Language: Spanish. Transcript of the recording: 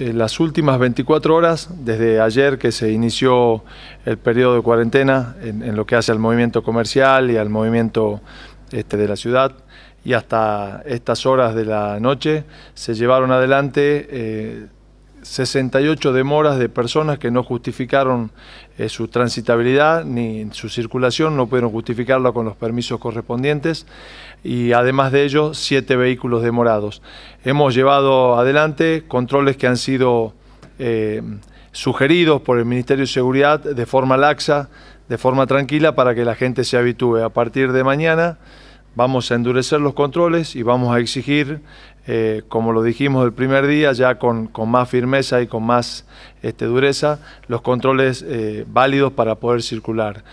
Eh, las últimas 24 horas, desde ayer que se inició el periodo de cuarentena en, lo que hace al movimiento comercial y al movimiento este, de la ciudad, y hasta estas horas de la noche, se llevaron adelante... Eh, 68 demoras de personas que no justificaron eh, su transitabilidad ni su circulación, no pudieron justificarla con los permisos correspondientes y además de ello, 7 vehículos demorados. Hemos llevado adelante controles que han sido eh, sugeridos por el Ministerio de Seguridad de forma laxa, de forma tranquila, para que la gente se habitúe. A partir de mañana vamos a endurecer los controles y vamos a exigir, eh, como lo dijimos el primer día, ya con, más firmeza y con más este, dureza, los controles eh, válidos para poder circular.